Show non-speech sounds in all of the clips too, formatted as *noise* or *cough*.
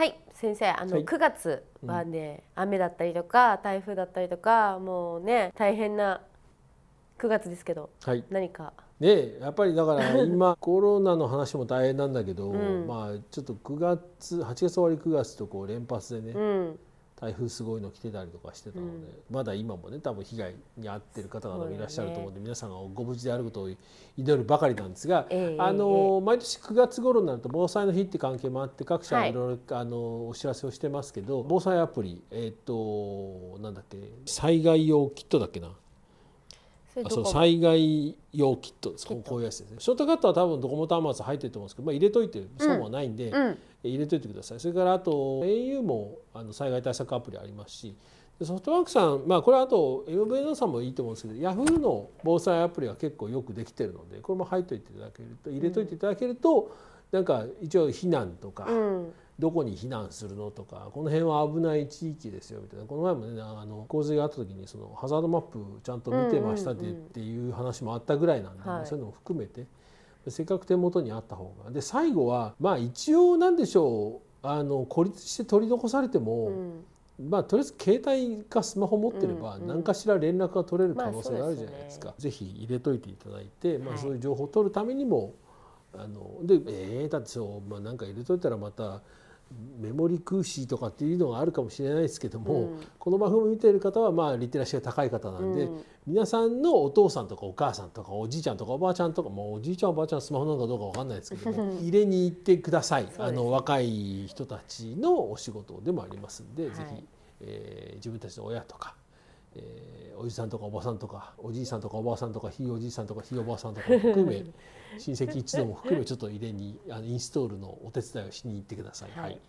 はい先生あの、はい、9月はね、うん、雨だったりとか台風だったりとかもうね大変な9月ですけど、はい、何かねやっぱりだから *laughs* 今コロナの話も大変なんだけど、うん、まあちょっと9月8月終わり9月とこう連発でね、うん台風すごいの来てたりとかしてたので、うん、まだ今もね多分被害に遭ってる方々いらっしゃると思うんで、ね、皆さんがご無事であることを祈るばかりなんですが、えー、あの、えー、毎年9月頃になると防災の日って関係もあって各社いろいろ、はい、あのお知らせをしてますけど防災アプリえっ、ー、となんだっけ災害用キットだっけなそあそう災害用キットですこういうやつですねショートカットは多分ドコモ端末入ってると思うんですけど、まあ、入れといて損はないんで。うんうん入れておいてくださいそれからあと au もあの災害対策アプリありますしソフトバンクさん、まあ、これあと MVNO さんもいいと思うんですけど Yahoo の防災アプリは結構よくできてるのでこれも入っていていただけると入れといていただけると、うん、なんか一応避難とか、うん、どこに避難するのとかこの辺は危ない地域ですよみたいなこの前もねあの洪水があった時にそのハザードマップちゃんと見てましたでっていう話もあったぐらいなんで、うんうんうん、そういうのも含めて。はせっかく手元にあった方がで最後はまあ一応なんでしょうあの孤立して取り残されても、うんまあ、とりあえず携帯かスマホ持ってれば何かしら連絡が取れる可能性があるじゃないですか、まあ、すね、ぜひ入れといていただいて、まあ、そういう情報を取るためにも、はい、あのでえー、だってそう、まあ、なんか入れといたらまたメモリ空襲とかっていうのがあるかもしれないですけども、うん、この番組見てる方はまあリテラシーが高い方なんで、うん、皆さんのお父さんとかお母さんとかおじいちゃんとかおばあちゃんとかもうおじいちゃんおばあちゃんスマホなのかどうかわかんないですけども入れに行ってください、あの若い人たちのお仕事でもありますんで、はい、えー、自分たちの親とかえー、おじさんとかおばさんとかおじいさんとかおばあさんとかひいおじいさんとかひいおばあさんとか含め *laughs* 親戚一同も含めちょっと入れにあのインストールのお手伝いをしに行ってください。はい、はい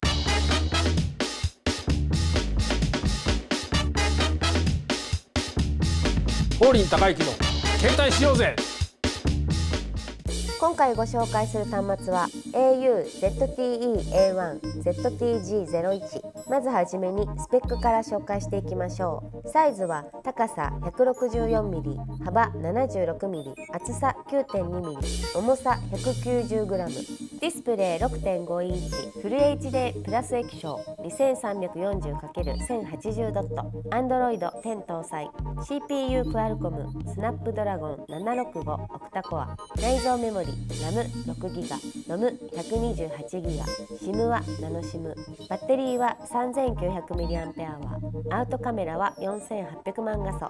高之の携帯しようぜ今回ご紹介する端末は auZTEA1ZTG01 まずはじめにスペックから紹介していきましょうサイズは高さ 164mm 幅 76mm 厚さ 9.2mm 重さ 190g ディスプレイ6.5インチフル HD プラス液晶 2340×1080 ドット Android 10搭載 CPU クアルコムスナップドラゴン765オクタコア内蔵メモリ RAM6 ギガ ROM128 ギガ SIM はナノ SIM バッテリーは 3900mAh アウトカメラは4800万画素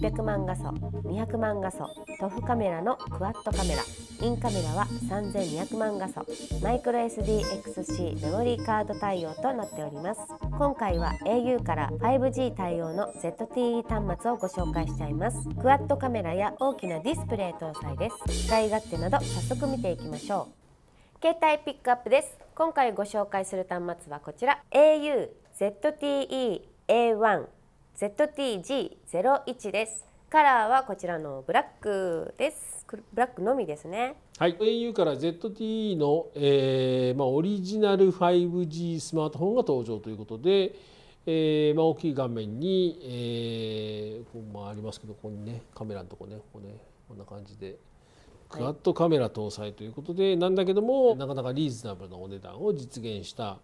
800万画素200万画素トフカメラのクワッドカメラインカメラは3200万画素マイクロ SDXC メモリーカード対応となっております今回は au から 5G 対応の ZTE 端末をご紹介しちゃいますクワッドカメラや大きなディスプレイ搭載です使い勝手など早速見ていきましょう携帯ピックアップです今回ご紹介する端末はこちら au ZTE A1 ZTG01 ですカラーはこちらのブラックです。ブラックのみですね。はい、au から ZTE の、えー、まあオリジナル 5G スマートフォンが登場ということで、えー、まあ大きい画面に、えー、こうまあありますけどここにねカメラのとこねここねこんな感じで。クワッドカメラ搭載ということで、はい、なんだけどもなかなかリーズナブルなお値段を実現した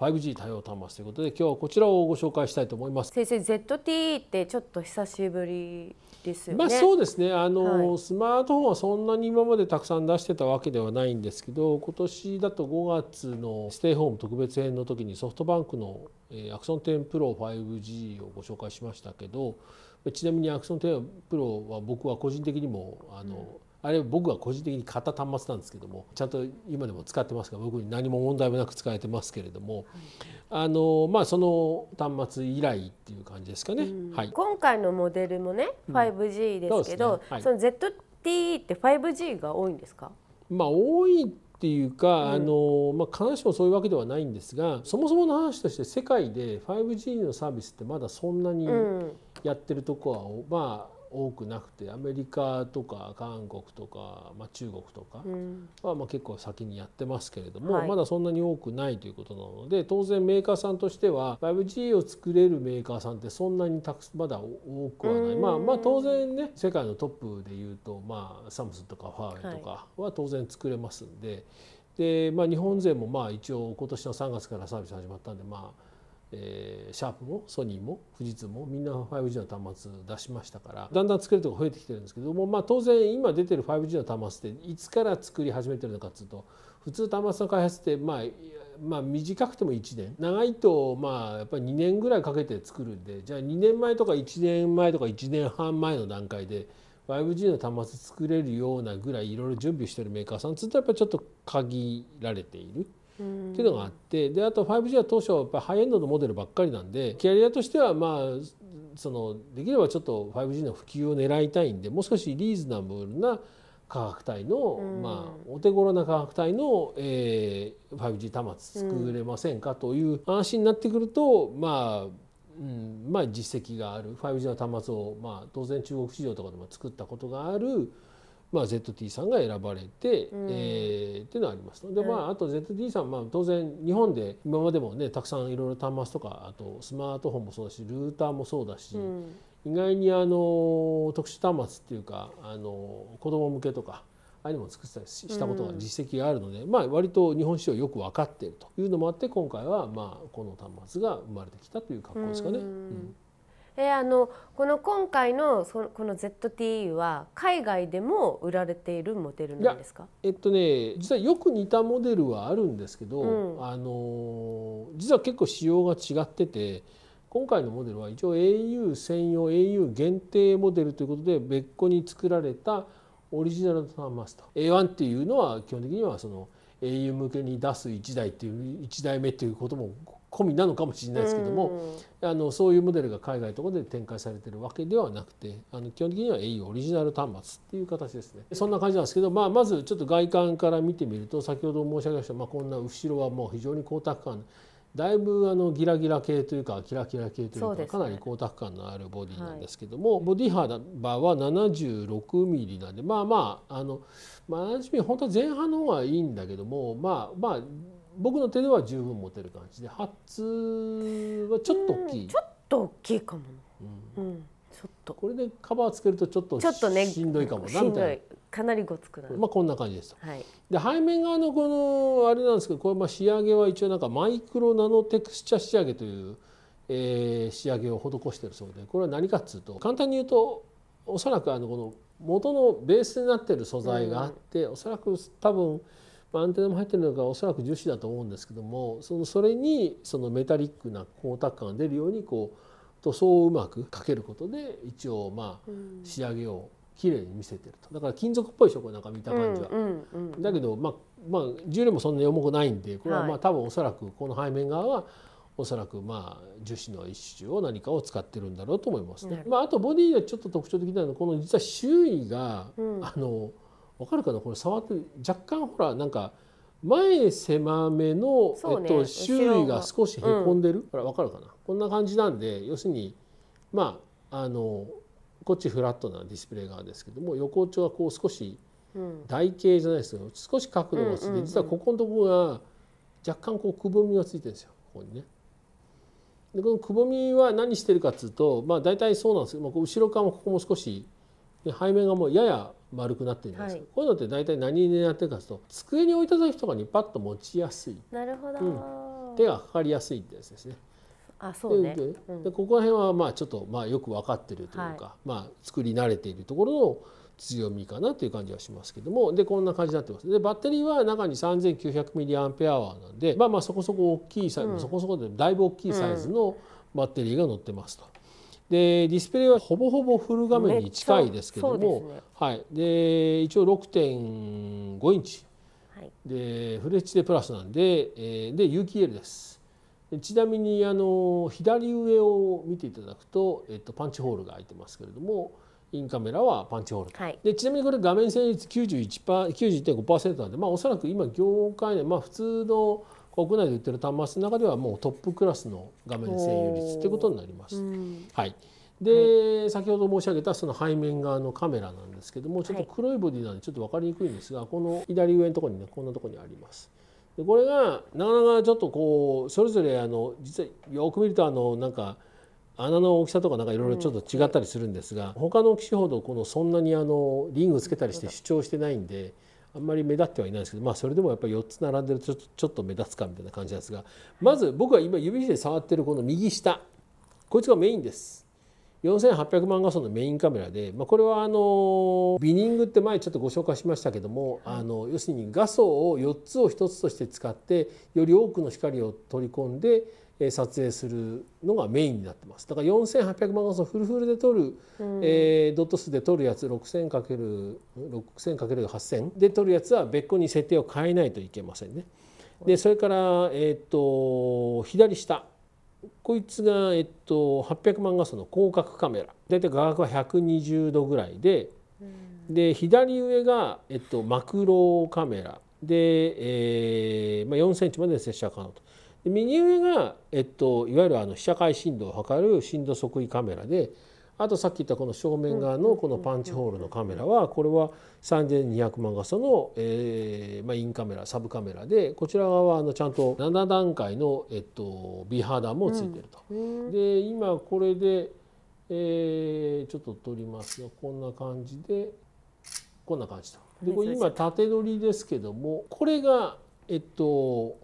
5G 対応端末ということで今日はこちらをご紹介したいと思います先生 ZTE ってちょっと久しぶりですよねまあそうですねあの、はい、スマートフォンはそんなに今までたくさん出してたわけではないんですけど今年だと5月のステイホーム特別編の時にソフトバンクの、えアクション10プロ 5G をご紹介しましたけどちなみにアクション10プロは僕は個人的にもあの、うんあれ僕は個人的に買った端末なんですけどもちゃんと今でも使ってますが僕に何も問題もなく使えてますけれども、はい、あのまあその端末以来っていう感じですかね。うん、はい、今回のモデルもね 5G ですけど、うんそねはい、その ZTE って 5G が多いんですかまあ多いっていうか、あのまあ、必ずしもそういうわけではないんですがそもそもの話として世界で 5G のサービスってまだそんなにやってるとこは、まあ多くなくてアメリカとか韓国とか、まあ、中国とかはまあ結構先にやってますけれども、はい、まだそんなに多くないということなので当然メーカーさんとしては 5G を作れるメーカーさんってそんなにたくまだ多くはない、まあ、まあ当然ね世界のトップでいうと、まあ、サムスンとかファーウェイとかは当然作れますんで。はいでまあ、日本勢もまあ一応今年の3月からサービス始まったんで、まあ、えー、シャープもソニーも富士通もみんな 5G の端末出しましたからだんだん作るとこ増えてきてるんですけども、まあ、当然今出てる 5G の端末っていつから作り始めてるのかっていうと普通端末の開発ってまあまあ短くても1年長いとまあやっぱり2年ぐらいかけて作るんでじゃあ2年前とか1年前とか1年半前の段階で 5G の端末作れるようなぐらいいろいろ準備してるメーカーさんつうとやっぱりちょっと限られている。っていうのがあってであと 5G は当初やっぱハイエンドのモデルばっかりなんでキャリアとしてはまあそのできればちょっと 5G の普及を狙いたいんでもう少しリーズナブルな価格帯の、まあ、お手頃な価格帯の、え 5G 端末作れませんかという話になってくると、まあうん、まあ実績がある 5G の端末を、まあ、当然中国市場とかでも作ったことがあるまあ、ZT さんが選ばれて、うん、えー、っていうのはありますで、まあ、あと ZT さん、まあ、当然日本で今までもねたくさんいろいろ端末とかあとスマートフォンもそうだしルーターもそうだし、うん、意外にあの特殊端末っていうかあの子供向けとか。ああいうのも作ったりしたことが実績があるので、うん、まあ割と日本市場よく分かっているというのもあって今回はまあこの端末が生まれてきたという格好ですかね。うんえあのこの今回のそこの ZTE は海外でも売られているモデルなんですかえっとね実はよく似たモデルはあるんですけど、うん、あの実は結構仕様が違ってて今回のモデルは一応 au 専用 au 限定モデルということで別個に作られたオリジナルの端末と A1 っていうのは基本的にはその au 向けに出す1台っていう1台目っていうことも込みなのかもしれないですけども、あのそういうモデルが海外とかで展開されてるわけではなくてあの基本的には au オリジナル端末っていう形ですねそんな感じなんですけど、まあ、まずちょっと外観から見てみると先ほど申し上げました、まあ、こんな後ろはもう非常に光沢感だいぶあのギラギラ系というかキラキラ系というかかなり光沢感のあるボディなんですけども、ボディ幅は 76mm なんでまあまああの、まあ、70mm 本当は前半の方がいいんだけどもまあまあ僕の手では十分持てる感じで発はちょっと大きい、ちょっと大きいかもうん、ちょっとこれでカバーつけるとちょっとちょっとねしんどいかもなみたいなかなりごつくなるまあこんな感じです、はい、で背面側のこのあれなんですけどこれまあ仕上げは一応なんかマイクロナノテクスチャ仕上げという、えー、仕上げを施してるそうでこれは何かっつうと簡単に言うとおそらくあのこの元のベースになってる素材があって、うん、おそらく多分アンテナも入ってるのがおそらく樹脂だと思うんですけどもそのそれにそのメタリックな光沢感が出るようにこう塗装をうまくかけることで一応まあ仕上げを綺麗に見せてるとだから金属っぽいでしょこれなんか見た感じは。うんうんうん、だけどまあまあ重量もそんなに重くないんでこれはまあ多分おそらくこの背面側はおそらくまあ樹脂の一種を何かを使ってるんだろうと思いますね。まあ、あとボディはちょっと特徴的なのはこの実は周囲が、うん、あの。わかるかなこれ触って若干ほらなんか前狭めの、ね、えっと、周囲が少しへこんでる、うん、わかるかなこんな感じなんで要するにまああのこっちフラットなディスプレイ側ですけども横丁はこう少し台形じゃないですけど、少し角度がついて、実はここのところが若干こうくぼみがついてるんですよここにね。でこのくぼみは何してるかっつうとまあ大体そうなんですけど、まあ、後ろ側もここも少しで背面がもうやや丸くなってるんですか、はい、こういうのって大体何にやってるかとと机に置いた時とかにパッと持ちやすいなるほど、うん、手がかかりやすいってやつですね。あそうね、うん、でここら辺はまあちょっとまあよく分かってるというか、はい、まあ、作り慣れているところの強みかなという感じはしますけどもでこんな感じになってますでバッテリーは中に 3900mAh なんでまあまあそこそこ大きいサイズ、うん、そこそこでだいぶ大きいサイズのバッテリーが載ってますと。でディスプレイはほぼほぼフル画面に近いですけども、ね、はい、で一応6.5インチ、はい、でフル HD プラスなんで、えー、で u l です。ちなみにあの左上を見ていただくと、えっと、パンチホールが開いてますけれどもインカメラはパンチホール、はい、でちなみにこれ画面線率91 5なんで、まあ、おそらく今業界で、まあ、普通の国内で売ってる端末の中ではもうトップクラスの画面占有率ってことになります。はいで、先ほど申し上げたその背面側のカメラなんですけどもちょっと黒いボディなんでちょっと分かりにくいんですがこの左上のところにねこんなところにあります。でこれがなかなかちょっとこうそれぞれあの実はよく見るとあのなんか穴の大きさとかなんかいろいろちょっと違ったりするんですが、うん、他の機種ほどこのそんなにあのリングつけたりして主張してないんであんまり目立ってはいないんですけど、まあ、それでもやっぱり4つ並んでるとちょっと目立つかみたいな感じなんですがまず僕は今指で触ってるこの右下こいつがメインです。4800万画素のメインカメラで、まあ、これはあのビニングって前ちょっとご紹介しましたけども、あの要するに画素を4つを1つとして使ってより多くの光を取り込んで撮影するのがメインになってますだから4800万画素フルフルで撮る、うん、えー、ドット数で撮るやつ 6000×6000×8000 で撮るやつは別個に設定を変えないといけませんね。でそれから、えーと、左下こいつが、えーと、800万画素の広角カメラ大体画角は120度ぐらいで、うん、で左上が、えーと、とマクロカメラで、えーまあ、4センチまで接写可能と。右上が、えっと、いわゆるあの被写界震度を測る震度測位カメラであとさっき言ったこの正面側のこのパンチホールのカメラはこれは3200万画素の、えーまあ、インカメラサブカメラでこちら側はあのちゃんと7段階の、えっと、美肌もついてると。うん、で今これで、えー、ちょっと撮りますがこんな感じでこんな感じと。でこれ今縦取りですけどもこれがえっと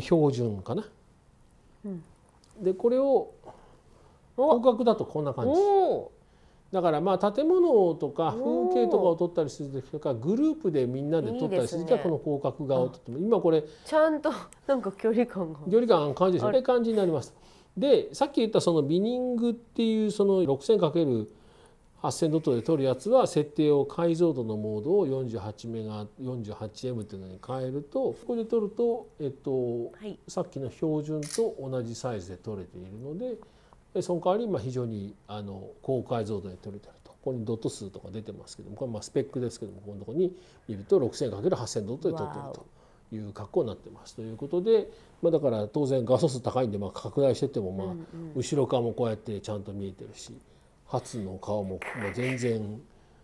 標準かな、うん、でこれを方角だとこんな感じだからまあ建物とか風景とかを撮ったりする時とかグループでみんなで撮ったりする時はこの広角画を撮っても、今これちゃんと *laughs* なんか距離感が距離感感じです感じになりますでさっき言ったそのビニングっていうその 6000× 8000ドットで取るやつは設定を解像度のモードを48メガ 48M っていうのに変えるとここで取ると、えっと、はい、さっきの標準と同じサイズで取れているのででその代わりまあ非常にあの高解像度で取れたりとここにドット数とか出てますけどもこれまあスペックですけどもここのところに見ると 6000×8000 ドットで取ってると。いう格好になってますということで、まあ、だから当然画素数高いんでまあ拡大しててもまあ後ろ側もこうやってちゃんと見えてるし、初の顔ももう全然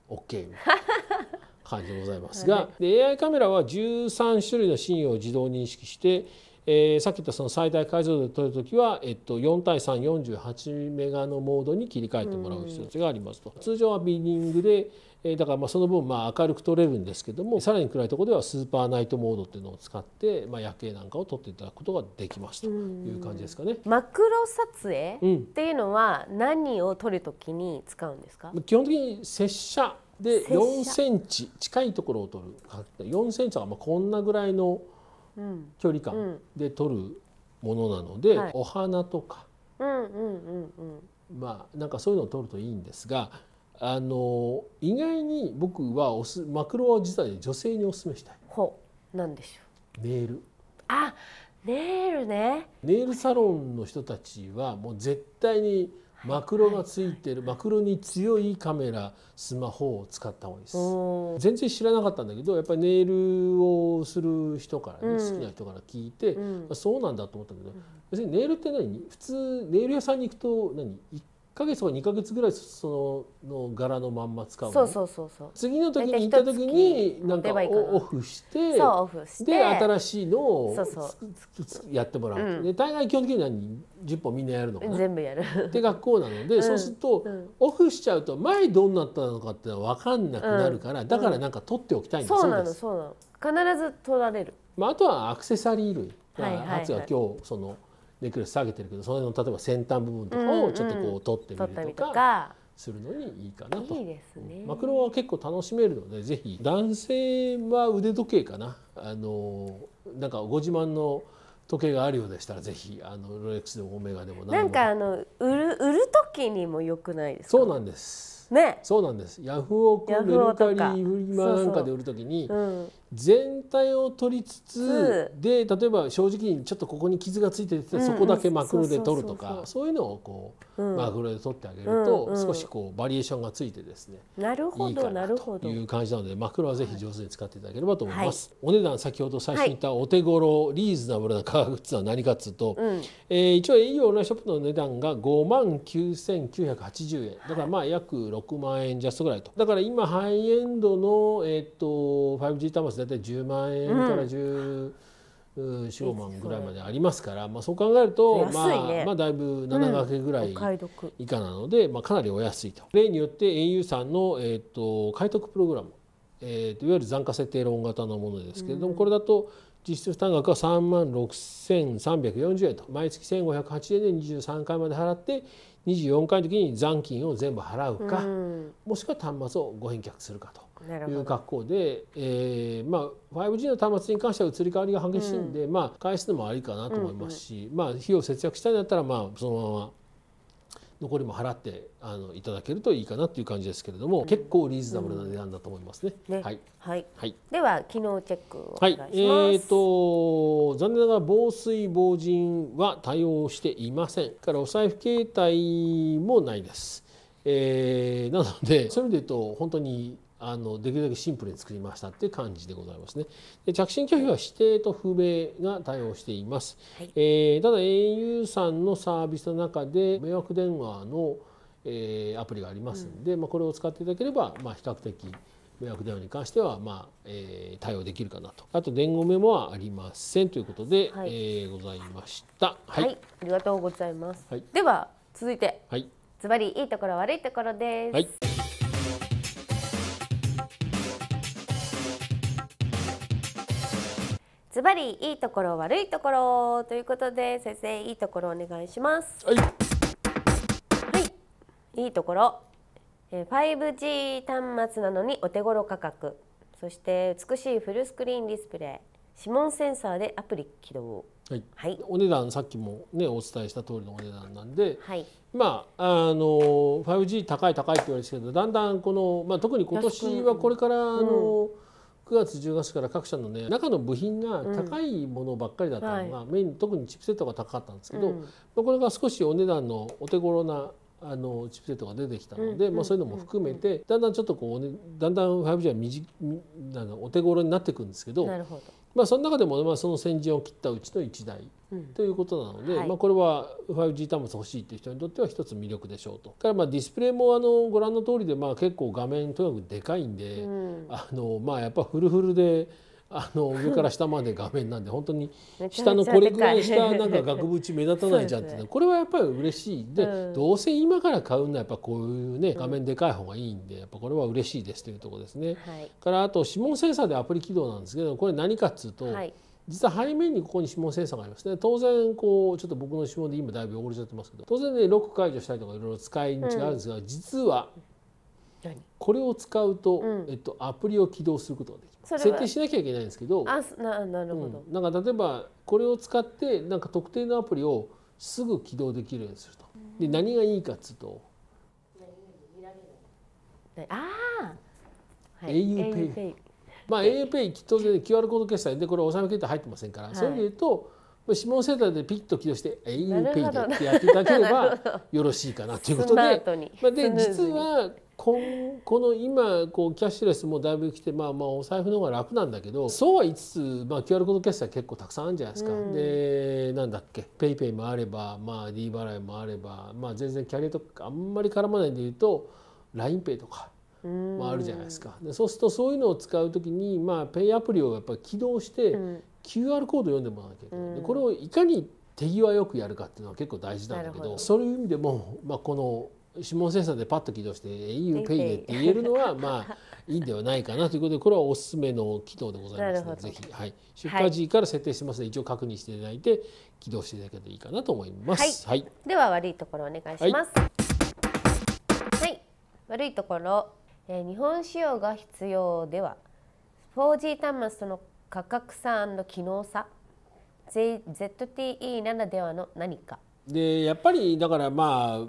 OK みたいな感じでございますが、*laughs* はい、で AI カメラは13種類のシーンを自動認識してえー、さっき言ったその最大解像度で撮るときは、えっと、4対348メガのモードに切り替えてもらう必要がありますと、うん、通常はビーニングで、えー、だからまあその分まあ明るく撮れるんですけどもさらに暗いところではスーパーナイトモードっていうのを使って、まあ、夜景なんかを撮っていただくことができますという感じですかね。マクロ撮影っていうのは何を撮るときに使うんですか、うん、基本的に接写で4センチ近いところを撮る4センチはまあこんなぐらいの距離感で撮るものなので、うんはい、お花とか、うんうんうんうん、まあなんかそういうのを撮るといいんですがあの意外に僕はおすマクロは実は女性におすすめしたい。ほなんでしょうネイルあネイルねネイルサロンの人たちはもう絶対にマクロがついてる、マクロに強いカメラスマホを使った方がいいです全然知らなかったんだけどやっぱりネイルをする人からね、うん、好きな人から聞いて、うん、まあ、そうなんだと思ったんだけど、別にネイルって何普通ネイル屋さんに行くと何1か月とか二か月ぐらいそのの柄のまんま使うの、そうそうそうそう次の時に行った時になんかオフしてそうオフしてで新しいのをそうそうやってもらう、うん、で大概基本的に何1本みんなやるのかな全部やるで学校なので、うん、そうすると、うん、オフしちゃうと前どうなったのかっての分かんなくなるから、だからなんか取っておきたいんですそうなのそうなの必ず取られる、まあ、あとはアクセサリー類、はいはいはい、あとは今日そのネックレス下げてるけどその例えば先端部分とかをちょっとこう取ってみるとか。するのにいいかなとマクロは結構楽しめるのでぜひ男性は腕時計かなあのなんかご自慢の時計があるようでしたらぜひあのロレックスでもオメガでもなんかあの売る売る時にも良くないですか。そうなんですねそうなんですヤフオクメルカリフリマなんかで売る時に全体を取りつつで例えば正直にちょっとここに傷がついてて、うん、そこだけマクロで取るとかそういうのをこう、うん、マクロで取ってあげると、うん、少しこうバリエーションがついてですねなるほどなるほどいう感じなのでマクロはぜひ上手に使っていただければと思います。はい、お値段先ほど最初に言ったお手頃リーズナブルな価格っていうのは何かっつうと、はい、えー、一応 au オンラインショップの値段が5万9980円だからまあ約6万円ジャストぐらいとだから今ハイエンドの、えーと、と 5G 端末大体10万円から10、う4万ぐらいまでありますから、まあ、そう考えると、ね、まあ、まあだいぶ7掛けぐらい以下なので、うん、まあ、かなりお安いと例によって au さんの、えーと、買得プログラム、えーと、いわゆる残価設定論型のものですけれども、うん、これだと実質負担額は3万6340円と毎月1508円で23回まで払って24回の時に残金を全部払うか、うん、もしくは端末をご返却するかと。いう格好で、えーまあ、5G の端末に関しては移り変わりが激しいんで、うん、まあ、返すのもありかなと思いますし、うんうん、まあ、費用節約したいんだったら、まあ、そのまま残りも払ってあのいただけるといいかなという感じですけれども、うん、結構リーズナブルな値段だと思いますね。うん、ねはい、はい、はい、では機能チェックをはい、えーと、と残念ながら防水防塵は対応していません。からお財布携帯もないです。えー、なのでそういう意味で言うと本当にあのできるだけシンプルに作りましたっていう感じでございますね。で着信拒否は指定と不明が対応しています。はい、えー、ただ au さんのサービスの中で迷惑電話の、えー、アプリがありますんで、うん、まあ、これを使っていただければ、まあ、比較的迷惑電話に関しては、まあえー、対応できるかなとあと伝言メモはありませんということで、はい、えー、ございました、はい、はい、ありがとうございます、はい、では続いて、はい、ズバリいいところ悪いところです、はいズバリいいところ悪いところということで先生いいところお願いします。はい。はい、いいところ。5G 端末なのにお手頃価格そして美しいフルスクリーンディスプレイ指紋センサーでアプリ起動、はいはい、お値段さっきも、ね、お伝えした通りのお値段なんで、はい、まああの 5G 高い高いって言われてるけどだんだんこの、まあ、特に今年はこれからあの、うん9月10月から各社のね中の部品が高いものばっかりだったのが、メイン特にチップセットが高かったんですけど、まあ、これが少しお値段のお手頃なあのチップセットが出てきたので、まあ、そういうのも含めてだんだんちょっとこう、ね、だんだん 5G はみじあのお手頃になっていくんですけど。なるほどまあ、その中でも、まあ、その先陣を切ったうちの1台ということなので、うんはい、まあ、これは 5G 端末欲しいという人にとっては一つ魅力でしょうとからまあディスプレイもあのご覧の通りでまあ結構画面とにかくでかいんで、うん、あのまあやっぱフルフルで。あの上から下まで画面なんで本当に下のこれぐらい下なんか額縁目立たないじゃんってこれはやっぱり嬉しいで、どうせ今から買うのはやっぱこういうね画面でかい方がいいんでやっぱこれは嬉しいですというとこですね。い、からあと指紋センサーでアプリ起動なんですけどこれ何かっつうと、実は背面にここに指紋センサーがありますね当然こうちょっと僕の指紋で今だいぶ汚れちゃってますけど当然ねロック解除したりとかいろいろ使い道があるんですが、実はこれを使うと、えっと、アプリを起動することができます。設定しなきゃいけないんですけどあななるほど、うん、なんか例えばこれを使ってなんか特定のアプリをすぐ起動できるようにすると。で何がいいかっつうと auPay まあ auPay きっと、で QR コード決済でこれお納め決定入ってませんから、はい、そういう意味で言うと指紋センターでピッと起動して auPay でってやっていただければよろしいかなということで、まあ、で実はここの今こうキャッシュレスもだいぶ来て、まあ、まあお財布の方が楽なんだけどそうは言いつつ、まあ、QR コード決済結構たくさんあるんじゃないですか、うん、でなんだっけ PayPay もあれば、まあ、D 払いもあれば、まあ、全然キャリアとかあんまり絡まないんで言うと LINEPay とか。まあ、あるじゃないですかでそうするとそういうのを使う時に、まあ、ペイアプリをやっぱり起動して、QR コード読んでもらわなきゃいけない、これをいかに手際よくやるかっていうのは結構大事なんだけどそういう意味でも、まあ、この指紋センサーでパッと起動して auPay でって言えるのはまあいいんではないかなということでこれはおすすめの機能でございますのでぜひ、はい、出荷時から設定してますので、一応確認していただいて起動していただければいいかなと思います。はい、はい、では悪いところお願いします。はい、はい、悪いところ、えー、日本仕様が必要では 4G 端末との価格差の機能差 ZTE ならではの何か。でやっぱりだからまあ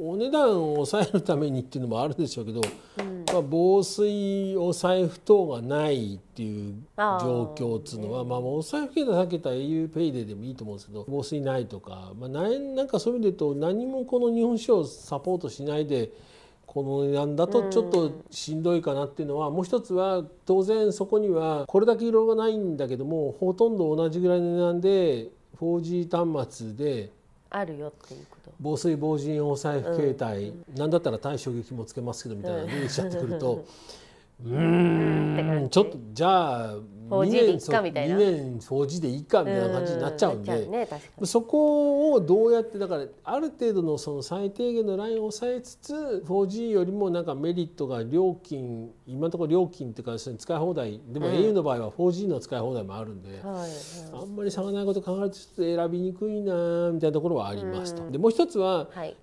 お値段を抑えるためにっていうのもあるでしょうけど、うん、まあ、防水お財布等がないっていう状況っていうのはまあ、お財布券で避けた au ペイデーでもいいと思うんですけど防水ないとか、まあ、なんかそういう意味で言うと何もこの日本酒をサポートしないで。この値段だとちょっとしんどいかなっていうのは、うん、もう一つは当然そこにはこれだけ色がないんだけどもほとんど同じぐらいの値段で 4G 端末であるよっていうこと防水防塵お財布携帯、うん、何だったら対衝撃もつけますけどみたいなルーしちゃってくると *laughs* うんちょっとじゃあ 4G でいっかみたいな2年 4G でいいかみたいな感じになっちゃうんで、うんね、そこをどうやってだからある程度のその最低限のラインを抑えつつ 4G よりもなんかメリットが料金今のところ料金っていうか使い放題でも au の場合は 4G の使い放題もあるんで、はいはい、あんまり差がないこと考えるとちょっと選びにくいなみたいなところはありますと。でもう一つは、はい、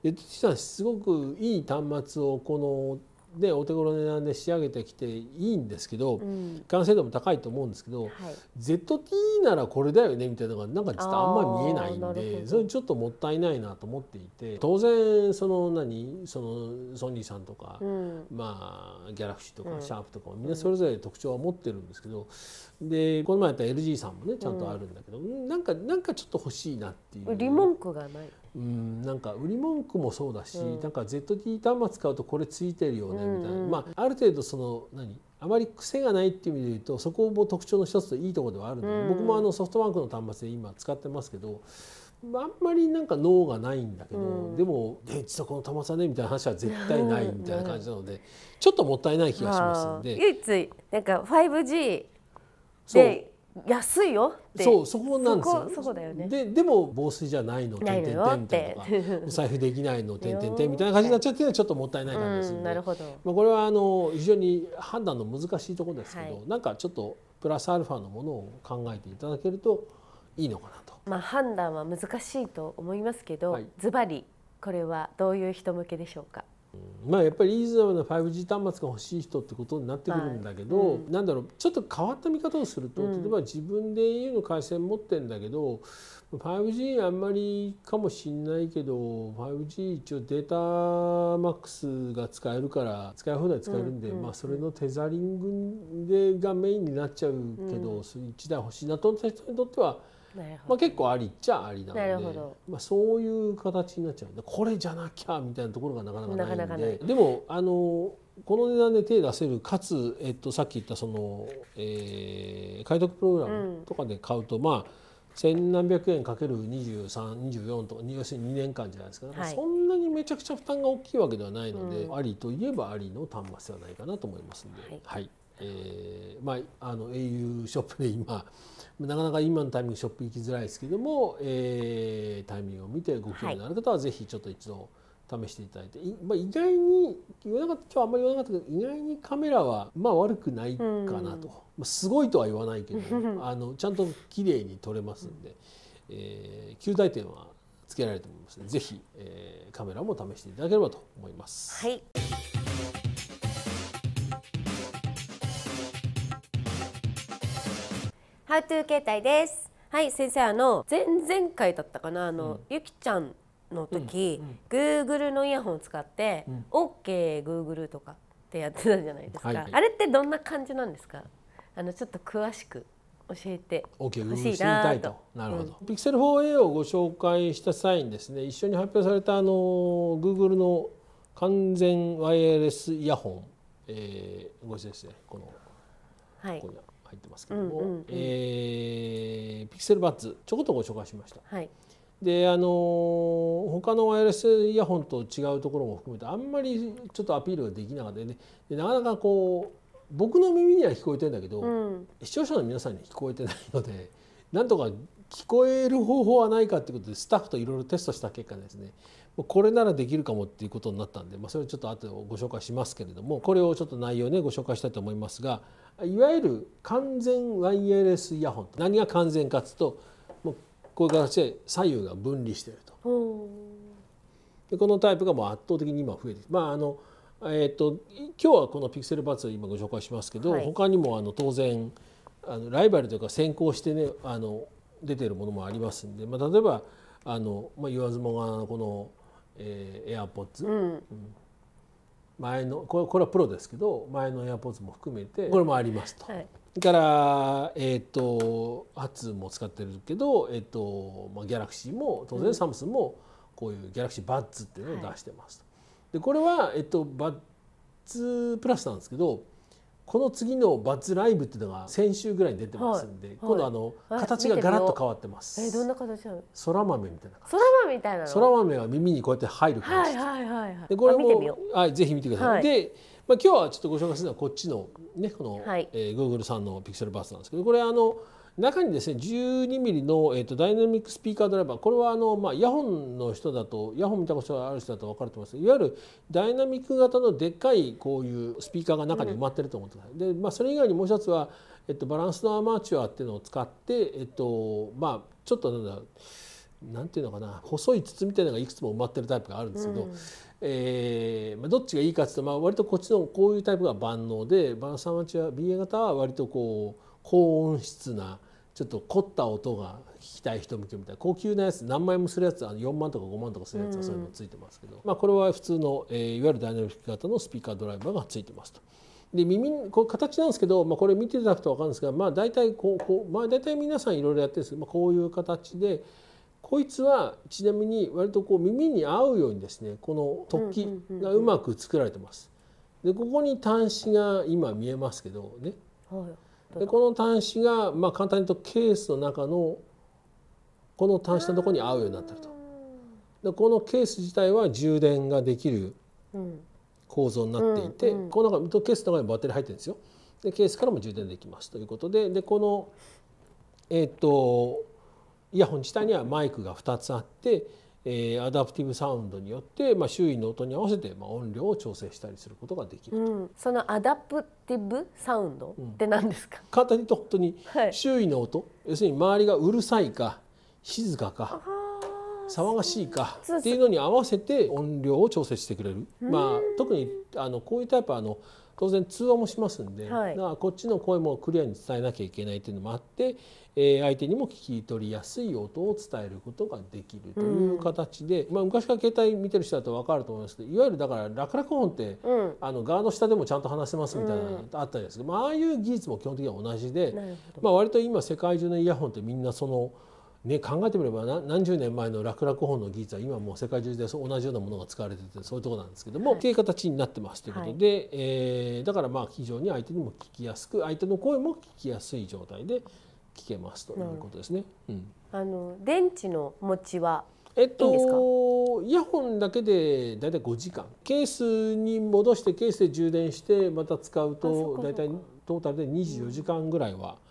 すごくいい端末をこのでお手頃値段で仕上げてきていいんですけど、うん、完成度も高いと思うんですけど、はい、ZT ならこれだよねみたいなのがなんかちょっとあんまり見えないんでそれちょっともったいないなと思っていて当然その何そのソニーさんとか、うん、まあギャラクシーとか、シャープとかみんなそれぞれ特徴は持ってるんですけど、でこの前やった LG さんもねちゃんとあるんだけど、うん、なんかなんかちょっと欲しいなっていう。リ文クがないうんなんか売り文句もそうだし、うん、なんか z t 端末買うとこれついてるよねみたいな、うんうん、まあ、ある程度その何あまり癖がないっていう意味で言うとそこも特徴の一つといいところではあるので、うん僕もあのソフトバンクの端末で今使ってますけど。あんまりなんか脳がないんだけど、うん、でも「え実はこの玉さね」みたいな話は絶対ないみたいな感じなので、ちょっともったいない気がしますんで唯一なんか 5G で安いよそうそこなんですよそこだよ、ね、ででも防水じゃないの「ないてんてんとか *laughs* お財布できないの「*laughs* てんてんてん」みたいな感じになっちゃってちょっともったいない感じですので、ね、まあ、これはあの非常に判断の難しいところですけど、はい、なんかちょっとプラスアルファのものを考えていただけるといいのかなと。まあ、判断は難しいと思いますけど、はい、ずばりこれはどういう人向けでしょうかまあやっぱりリーズナブルな 5G 端末が欲しい人ってことになってくるんだけど、はいうん、なんだろうちょっと変わった見方をすると、例えば自分で au の回線持ってんだけど 5G あんまりかもしんないけど 5G 一応データマックスが使えるから使い放題使えるんで、まあ、それのテザリングでがメインになっちゃうけど、うん、1台欲しいなと思った人にとっては。まあ、結構ありっちゃありなのでまあ、そういう形になっちゃうんでこれじゃなきゃみたいなところがなかなかないんでなかなかでもあのこの値段で手出せるかつ、えっと、さっき言ったその、えー、解読プログラムとかで買うと、うん、まあ千何百円かける2324とか要するに2年間じゃないですか、はい、そんなにめちゃくちゃ負担が大きいわけではないので、うん、ありといえばありの端末ではないかなと思いますので、はいはい、えー、まああの au ショップで今なかなか今のタイミングショップ行きづらいですけども、えー、タイミングを見てご興味のある方はぜひちょっと一度試していただいて、はい、まあ、意外に言わなかった今日はあんまり言わなかったけど意外にカメラはまあ悪くないかなと、まあ、すごいとは言わないけど *laughs* あのちゃんと綺麗に撮れますんで、え体点はつけられると思いますの、でぜひ、えー、カメラも試していただければと思います。はい How 携帯です。はい、先生あの前々回だったかなあの、うん、ゆきちゃんの時、うんうん、Google のイヤホンを使って、うん、OK Google とかってやってたじゃないですか、はい、あれってどんな感じなんですかあのちょっと詳しく教えてほしいなと。OK、たいとなるほど、ピクセル 4a をご紹介した際にですね一緒に発表されたあの Google の完全ワイヤレスイヤホン、えー、ご先生、ですねこの、はい、ここ入ってますけども、うんうんうん、えー、ピクセルバッツちょこっとご紹介しました。はい、であの他のワイヤレスイヤホンと違うところも含めてあんまりちょっとアピールができなかったねでなかなかこう僕の耳には聞こえてんだけど、うん、視聴者の皆さんに聞こえてないのでなんとか聞こえる方法はないかということでスタッフといろいろテストした結果ですねこれならできるかもっていうことになったんで、まあ、それちょっと後ご紹介しますけれどもこれをちょっと内容ねご紹介したいと思いますがいわゆる完全ワイヤレスイヤホン何が完全かつともうこういう形で左右が分離していると。でこのタイプがもう圧倒的に今増えてまああのえーと、今日はこのピクセルパーツを今ご紹介しますけど、はい、他にもあの当然あのライバルというか先行してねあの出てるものもありますんで、まあ、例えばあの、まあ、言わずもがこのえー、a i r p o 前のこれこれはプロですけど前のエアポッツも含めてこれもありますと。はいから、えーと、と初も使ってるけど、えーとまあ、ギャラクシーも当然サムスンもこういうギャラクシーバッツっていうのを出してますと、はい、でこれは、えーとバッツプラスなんですけどこの次のバツライブっていうのが先週ぐらいに出てますんで、はい、今度あの、形がガラッと変わってます。えどんな形なの？そら豆みたいな。そら豆みたいなそら豆は耳にこうやって入る感じはいはいはい、はい、でこれもはいぜひ見てください。で。まあ、今日はちょっとご紹介するのはこっちのねこの、はいえー、Google さんのピクセルバースなんですけどこれあの中にですね 12mm の、えーと、ダイナミックスピーカードライバーこれはあの、まあ、イヤホンの人だとイヤホン見たことがある人だと分かると思いますいわゆるダイナミック型のでっかいこういうスピーカーが中に埋まってると思ってくでまあ、それ以外にもう一つは、えっと、バランスのアマチュアっていうのを使って、えっとまあ、ちょっとなんだろうなんていうのかな細い筒みたいなのがいくつも埋まってるタイプがあるんですけど、うん、えー、まあ、どっちがいいかっていうと、まあ、割とこっちのこういうタイプが万能でバランスアマチュア BA 型は割とこう高音質なちょっと凝った音が聞きたい人向けみたいな高級なやつ何枚もするやつあの4万とか5万とかするやつはそういうのついてますけど、うん、まあ、これは普通の、えー、いわゆるダイナミック型のスピーカードライバーがついてますと。で耳こう形なんですけど、まあ、これ見ていただくと分かるんですが、まあ、大体こうこう、まあ、大体皆さんいろいろやってるんですけど、まあ、こういう形でこいつはちなみに割とこう耳に合うようにですねこの突起がうまく作られてます。でここに端子が今見えますけどね。はいでこの端子が、まあ、簡単に言うとケースの中のこの端子のとこに合うようになってると。でこのケース自体は充電ができる構造になっていて、うんうん、この中ケースの中にバッテリー入ってるんですよ。でケースからも充電できますということででこのえっ、ー、とイヤホン自体にはマイクが2つあってえー、アダプティブサウンドによって、まあ、周囲の音に合わせて、まあ、音量を調整したりすることができる、うん、そのアダプティブサウンドって何ですか、うん、簡単に言うと本当に周囲の音、はい、要するに周りがうるさいか静かか騒がしいかっていうのに合わせて音量を調整してくれる、まあ、特にあのこういうタイプはあの当然通話もしますんで、はい、だからこっちの声もクリアに伝えなきゃいけないっていうのもあって、えー、相手にも聞き取りやすい音を伝えることができるという形で、うん、まあ、昔から携帯見てる人だと分かると思いますけどいわゆるだから楽々音って、うん、あのガード下でもちゃんと話せますみたいなのあったりですけど、まあ、ああいう技術も基本的には同じで、まあ、割と今世界中のイヤホンってみんなその。ね、考えてみれば何十年前の楽々本の技術は今もう世界中で同じようなものが使われててそういうとこなんですけども、はい、っていう形になってますということで、はい、えー、だからまあ非常に相手にも聞きやすく相手の声も聞きやすい状態で聞けますということですね。うん、あの電池の持ちはえっとイヤホンだけでだいたい5時間ケースに戻してケースで充電してまた使うとだいたいトータルで24時間ぐらいは。うん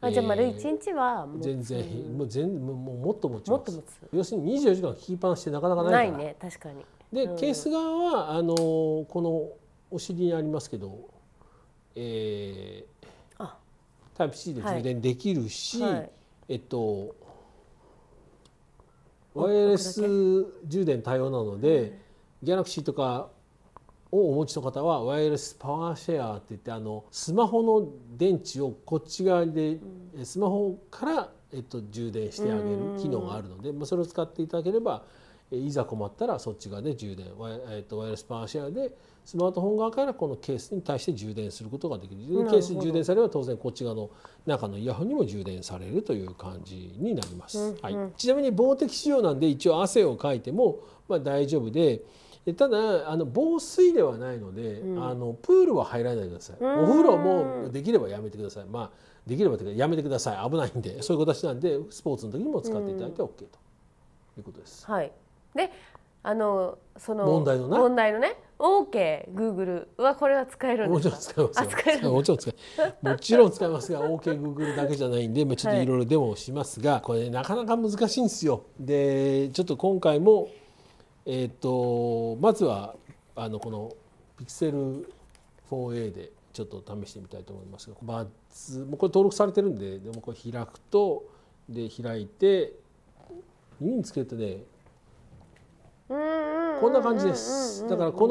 あじゃあ丸一日は全然もう全もうもっと持ちます要するに24時間キーパーしてなかなかないからないね確かにで、ケース側はあのこのお尻にありますけど、えー、タイプ C で充電できるし、はいはい、えっとワイヤレス充電対応なので、ギャラクシーとかをお持ちの方はワイヤレスパワーシェアっていってあのスマホの電池をこっち側で、スマホから、えっと、充電してあげる機能があるので、まあ、それを使っていただければいざ困ったらそっち側で充電ワイ,、えっと、ワイヤレスパワーシェアでスマートフォン側からこのケースに対して充電することができるケースに充電されれば当然こっち側の中のイヤホンにも充電されるという感じになります。うんうん、はい、ちなみに防滴仕様なんで一応汗をかいても、まあ、大丈夫ででただあの防水ではないので、うん、あのプールは入らないでくださいお風呂もできればやめてくださいまあできればやめてください危ないんでそういう形なんでスポーツの時にも使っていただいて OK ということです。はい、であのその問題のね問題のね OK Google はこれは使えるんですかもちろん使いますよもちろん使えもちろん使えますが OK Google だけじゃないんで、まあ、ちょっといろいろデモをしますが、はい、これなかなか難しいんですよ。でちょっと今回もえーと、まずはあのこのピクセル 4A でちょっと試してみたいと思いますが、まずもうこれ登録されてるんででもこれ開くとで開いて耳につけるとねこんな感じですだからこ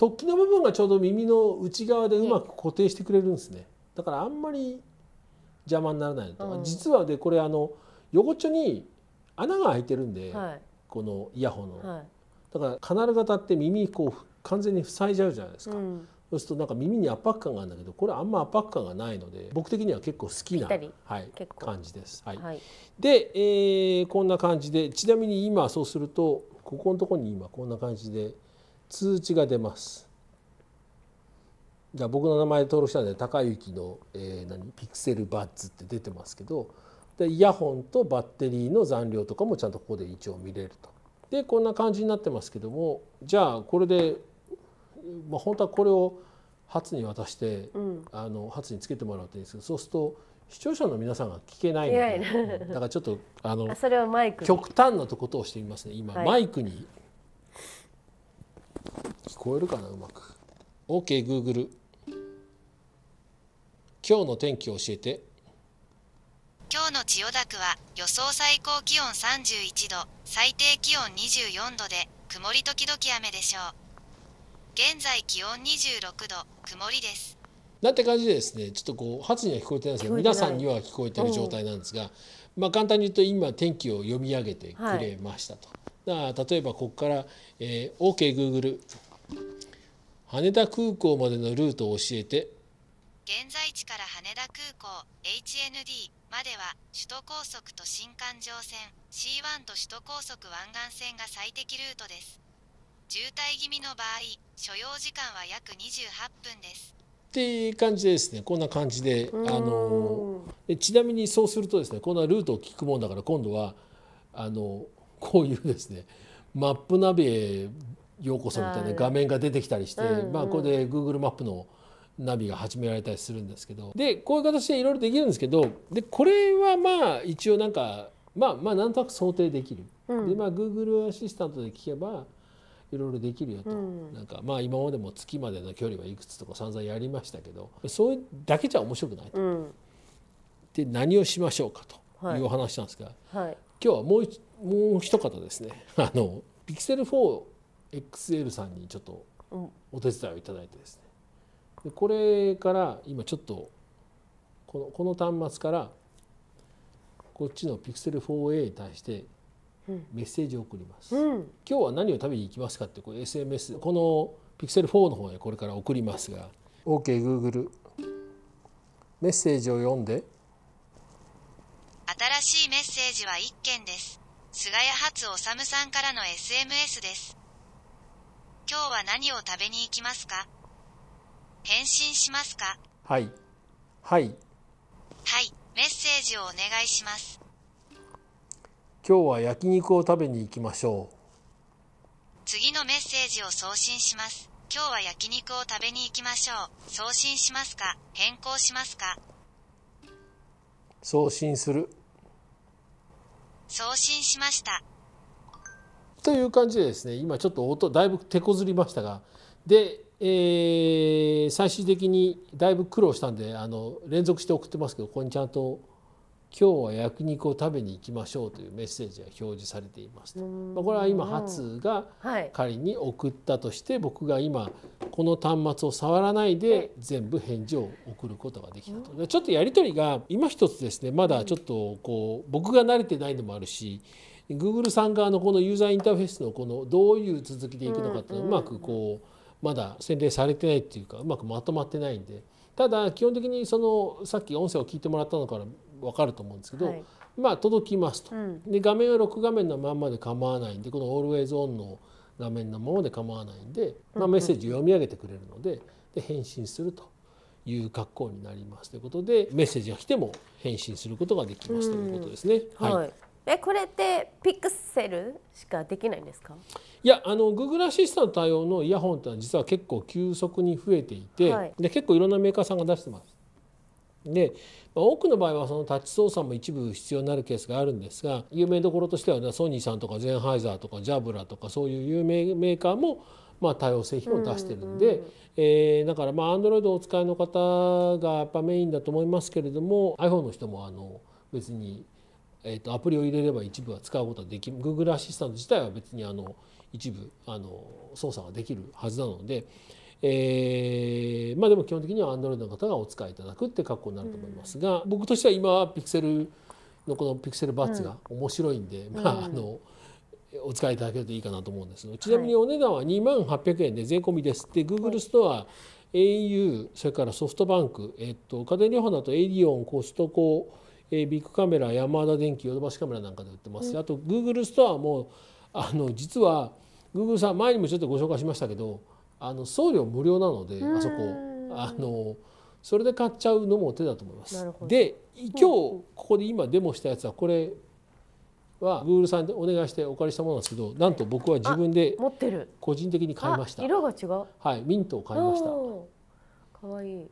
の突起の部分がちょうど耳の内側でうまく固定してくれるんですねだからあんまり邪魔にならないと、うん、実はでこれあの横っちょに穴が開いてるんで、はい、このイヤホンの。はいだから必ず型って耳こう完全に塞いじゃうじゃないですか、うん、そうするとなんか耳に圧迫感があるんだけどこれあんま圧迫感がないので僕的には結構好きな、はい、感じです。はい、はい、で、えー、こんな感じでちなみに今そうするとここのとこに今こんな感じで通知が出ます。じゃあ僕の名前登録したんで高之の、えー、何ピクセルバッツって出てますけどでイヤホンとバッテリーの残量とかもちゃんとここで一応見れると。でこんな感じになってますけどもじゃあこれで、まあ、本当はこれを初に渡して、うん、あの初につけてもらうといいんですけどそうすると視聴者の皆さんが聞けないのでだからちょっとあのそれはマイク極端なとことをしてみますね今、はい、マイクに聞こえるかなうまく OKGoogle、OK、今日の天気を教えて今日の千代田区は予想最高気温31度最低気温24度で曇り時々雨でしょう現在気温26度曇りですなんて感じでですねちょっとこう初には聞こえてないですけど皆さんには聞こえてる状態なんですが、まあ簡単に言うと今天気を読み上げてくれましたと。はい、例えばここから、えー、OKGoogle、OK、羽田空港までのルートを教えて現在地から羽田空港 HND までは首都高速と新環状線 C1 と首都高速湾岸線が最適ルートです渋滞気味の場合所要時間は約28分ですっていう感じですねこんな感じであのちなみにそうするとですねこんなルートを聞くもんだから今度はあのこういうですねマップナビへようこそみたいな画面が出てきたりして、まあこれで Google マップの「ナビが始められたりするんですけどでこういう形でいろいろできるんですけどでこれはまあ一応なんかまあまあなんとなく想定できる、うん、でまあ Google アシスタントで聞けばいろいろできるよと、うん、なんかまあ今までも月までの距離はいくつとか散々やりましたけどそういうだけじゃ面白くないと、うん、で何をしましょうかというお話なんですが、はいはい、今日はもうもう一方ですねあのピクセル 4XL さんにちょっとお手伝いをいただいてですねでこれから今ちょっとこのこの端末からこっちの Pixel4a に対してメッセージを送ります、うん、今日は何を食べに行きますかってこれ SMS この Pixel4 の方へこれから送りますが OKGoogle、OK、メッセージを読んで新しいメッセージは1件です菅谷初治さんからの SMS です今日は何を食べに行きますか返信しますかはい。はい。はい。メッセージをお願いします。今日は焼肉を食べに行きましょう。次のメッセージを送信します。今日は焼肉を食べに行きましょう。送信しますか変更しますか送信する。送信しました。という感じでですね、今ちょっと音、だいぶ手こずりましたが、で、えー、最終的にだいぶ苦労したんであの連続して送ってますけどここにちゃんと「今日は焼肉を食べに行きましょう」というメッセージが表示されていますと、まあ、これは今初が仮に送ったとして、はい、僕が今この端末を触らないで全部返事を送ることができたとちょっとやり取りが今一つですねまだちょっとこう僕が慣れてないのもあるし Google さん側のこのユーザーインターフェースのこのどういう続きでいくのかっていうのをうまくこうまだ洗礼されてないっていうかうまくまとまってないんでただ基本的にそのさっき音声を聞いてもらったのから分かると思うんですけど、はい、まあ届きますと、うん、で画面は6画面のまんまで構わないんでこの「Always On」の画面のままで構わないんで、まあ、メッセージを読み上げてくれるのでで返信するという格好になりますということでメッセージが来ても返信することができますということですね。うん、はいえこれってピクセルしかできないんですかいやあの Google アシスタント対応のイヤホンって実は結構急速に増えていて、はい、で結構いろんなメーカーさんが出してます。で多くの場合はそのタッチ操作も一部必要になるケースがあるんですが有名どころとしては、ね、ソニーさんとかゼンハイザーとかジャブラとかそういう有名メーカーもまあ対応製品を出してるんで、うんうん、えー、だからまあアンドロイドをお使いの方がやっぱメインだと思いますけれども iPhone の人もあの別に。えーと、アプリを入れれば一部は使うことはでき Google アシスタント自体は別にあの一部あの操作ができるはずなので、えー、まあでも基本的には Android の方がお使いいただくって格好になると思いますが、うん、僕としては今ピクセルのこのピクセルバッツが面白いんで、うん、まああの、お使いいただけるといいかなと思うんですちなみにお値段は2万800円で税込みです。で Google ストア、はい、au それからソフトバンク、えっと、家電量販だとエディオンコストコえビッグカメラヤマダ電機ヨドバシカメラなんかで売ってます、うん、あと Google ストアもあの実は Google さん前にもちょっとご紹介しましたけどあの送料無料なのであそこあのそれで買っちゃうのも手だと思います。で今日ここで今デモしたやつはこれは Google さんでお願いしてお借りしたものなんですけどなんと僕は自分で個人的に買いました色が違うはいミントを買いました可愛いい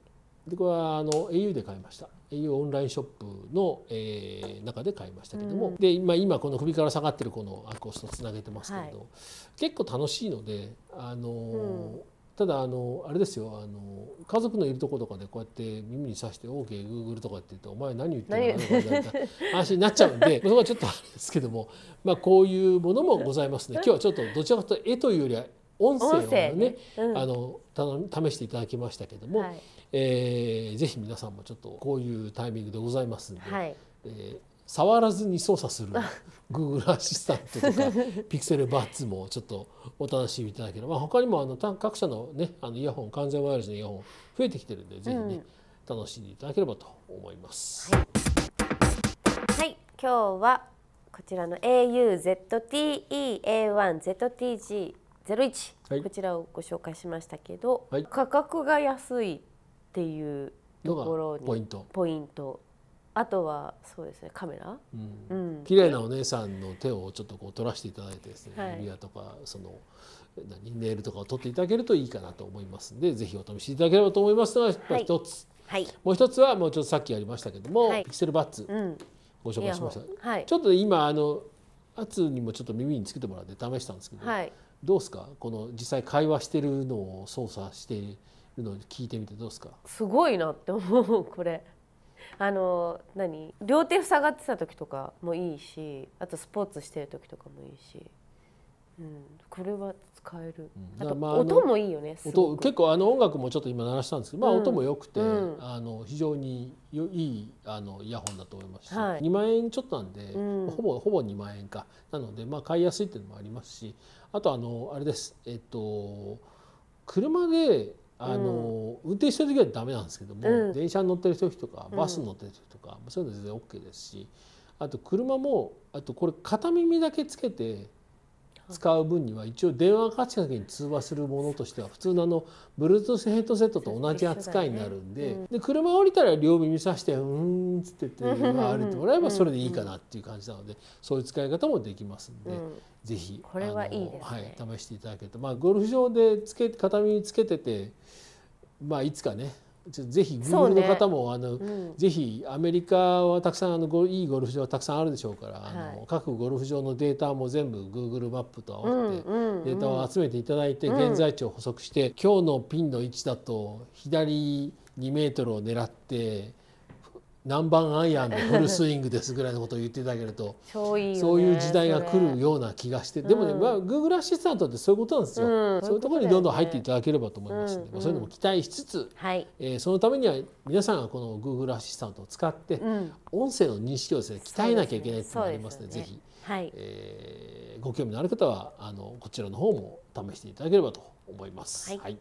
でこれはあの au で買いましたいうオンラインショップの、えー、中で買いましたけども、うん、で今今この首から下がってるこのアコースとつなげてますけれど、はい、結構楽しいのであの、うん、ただあのあれですよあの家族のいるとことかでこうやって耳にさして「OK グーグル」とかって言うと「お前何言ってるの?」みたいな話になっちゃうんで *laughs* そこはちょっとあれですけども、まあ、こういうものもございますね。今日はちょっとどちらかというと絵というよりは音声をね、うん、あの試していただきましたけども。はいえー、ぜひ皆さんもちょっとこういうタイミングでございますんで、はい、えー、触らずに操作する *laughs* Google アシスタントとか *laughs* Pixel バッツもちょっとお楽しみいただければ、まあ、他にもあの各社の,、ね、あのイヤホン完全ワイヤレスのイヤホン増えてきてるんでぜひね、うん楽しんでいただければと思います。はい、はい、今日はこちらの AUZTEA1ZTG01、はい、こちらをご紹介しましたけど、はい、価格が安いっていうところにポイントポイントあとはそうですねカメラ、うんうん、綺麗なお姉さんの手をちょっとこう取らせていただいてですね、はい、指輪とかその何ネイルとかを取っていただけるといいかなと思いますのでぜひお試しいただければと思いますが一つ、はい、もう一つはもうちょっとさっきやりましたけども、はい、ピクセルバッツ、うん、ご紹介しました、はい、ちょっと今あのアツにもちょっと耳につけてもらって試したんですけど、はい、どうですかこの実際会話してるのを操作してるのを聞いてみてどうですかすごいなって思うこれ。あの何両手塞がってた時とかもいいしあとスポーツしてる時とかもいいし、うん、これは使える、うん、あと音もいいよね音結構あの音楽もちょっと今鳴らしたんですけど、まあ、音も良くて、うん、あの非常にいいあのイヤホンだと思いますし、はい、2万円ちょっとなんで、うん、ほぼほぼ2万円かなので、まあ、買いやすいっていうのもありますしあとあのあれですえっと車であの、運転してる時はダメなんですけども、電車に乗ってる時とかバスに乗ってる時とか、そういうの全然 OK ですしあと車もあとこれ片耳だけつけて使う分には一応電話かかきた時に通話するものとしては普通のあの Bluetooth ヘッドセットと同じ扱いになるんで,、で車降りたら両耳さして「うん」っつってて歩いてもらえばそれでいいかなっていう感じなのでそういう使い方もできますんで、是非これはいいはい、試していただけるとまあゴルフ場でつけ片耳つけてて。まあいつかねぜひグーグルの方も、ね、あの、うん、ぜひアメリカはたくさんあのいいゴルフ場たくさんあるでしょうから、はい、あの各ゴルフ場のデータも全部グーグルマップと合わせて、データを集めていただいて、現在地を補足して、今日のピンの位置だと左2メートルを狙って何番アイアンでフルスイングですぐらいのことを言って *laughs* いただけるとね、そういう時代が来るような気がしてでもね、まあ、Google アシスタントってそういうことなんですよ、うん、そういうところにどんどん入っていただければと思いますので、うん、そういうのも期待しつつ、はい、えー、そのためには皆さんがこの Google アシスタントを使って、音声の認識をですね鍛えなきゃいけないっていうのがありますのでで、ね、ぜひ、はいえー、ご興味のある方はあのこちらの方も試していただければと思います。はい、はい